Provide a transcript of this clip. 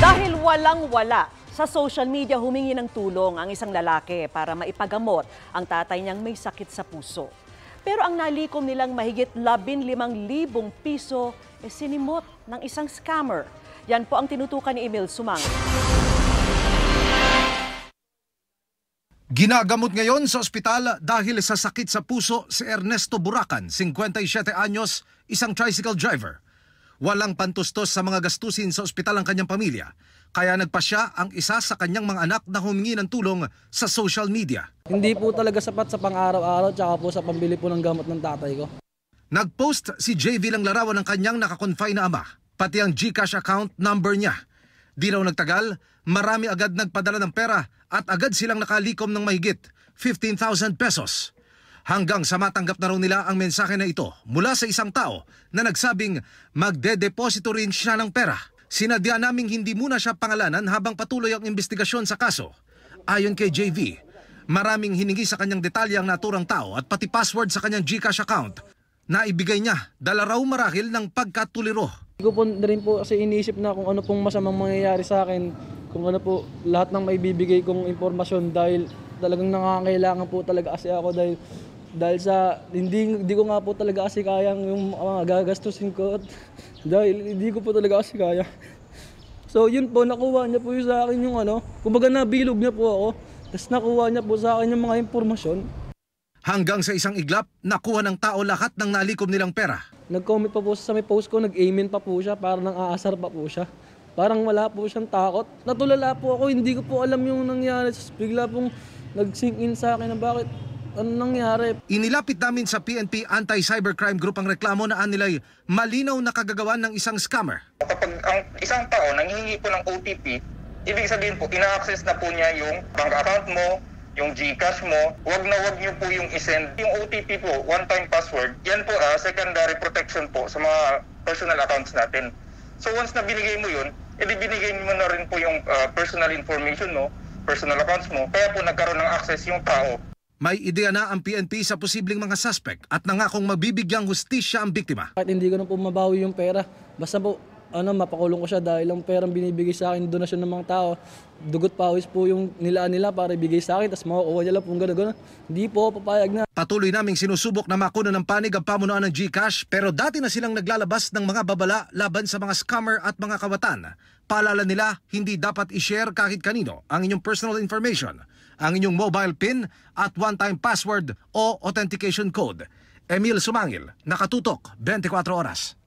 Dahil walang-wala, sa social media humingi ng tulong ang isang lalaki para maipagamot ang tatay niyang may sakit sa puso. Pero ang nalikom nilang mahigit 15,000 piso ay e eh, sinimot ng isang scammer. Yan po ang tinutukan ni Emil Sumang. Ginagamot ngayon sa ospital dahil sa sakit sa puso si Ernesto Buracan, 57 anyos, isang tricycle driver. Walang pantustos sa mga gastusin sa ospital ang kanyang pamilya. Kaya nagpa siya ang isa sa kanyang mga anak na humingi ng tulong sa social media. Hindi po talaga sapat sa pang-araw-araw tsaka po sa pambili po ng gamot ng tatay ko. Nagpost si JV lang larawan ng kanyang nakakonfine na ama, pati ang GCash account number niya. Di raw nagtagal, marami agad nagpadala ng pera at agad silang nakalikom ng mahigit 15,000 pesos hanggang sa matanggap na raw nila ang mensahe na ito mula sa isang tao na nagsabing magde-deposito rin siya ng pera. Sinadya naming hindi muna siya pangalanan habang patuloy ang investigasyon sa kaso. Ayon kay JV, maraming hiningi sa kanyang detalye ang naturang tao at pati password sa kanyang GCash account na ibigay niya dala raw marahil ng pagkatuliro. Hindi po na rin po kasi iniisip na kung ano pong masamang mangyayari sa akin, kung ano po lahat ng maibibigay kong impormasyon dahil talagang nangangailangan po talaga kasi ako dahil dahil sa hindi hindi ko nga po talaga kasi kayang yung ah, mga uh, gagastusin ko at dahil hindi ko po talaga kasi kaya. So yun po nakuha niya po sa akin yung ano, kumbaga nabilog niya po ako. Tapos nakuha niya po sa akin yung mga impormasyon. Hanggang sa isang iglap, nakuha ng tao lahat ng nalikom nilang pera. Nag-comment pa po sa may post ko, nag-amen pa po siya, parang nang aasar pa po siya. Parang wala po siyang takot. Natulala po ako, hindi ko po alam yung nangyari. Tapos bigla pong nag-sink in sa akin na bakit ano nangyari? Inilapit namin sa PNP Anti-Cybercrime Group ang reklamo na anilay malinaw na kagagawan ng isang scammer. Kapag ang isang tao nanghihingi po ng OTP, ibig sabihin po, ina-access na po niya yung bank account mo, yung GCash mo, wag na wag niyo po yung isend. Yung OTP po, one-time password, yan po ah, secondary protection po sa mga personal accounts natin. So once na binigay mo yun, edi binigay mo na rin po yung ah, personal information mo, personal accounts mo, kaya po nagkaroon ng access yung tao may ideya na ang PNP sa posibleng mga suspect at nangakong mabibigyang hustisya ang biktima. Kahit hindi ko na po mabawi yung pera, basta po ano, mapakulong ko siya dahil ang perang binibigay sa akin, donasyon ng mga tao, dugot pawis po yung nilaan nila para ibigay sa akin, tapos makukuha nila po gano'n gano'n. Hindi po, papayag na. Patuloy naming sinusubok na makuna ng panig ang pamunuan ng GCash, pero dati na silang naglalabas ng mga babala laban sa mga scammer at mga kawatan. Paalala nila, hindi dapat ishare kahit kanino ang inyong personal information ang inyong mobile PIN at one-time password o authentication code. Emil Sumangil, Nakatutok, 24 Oras.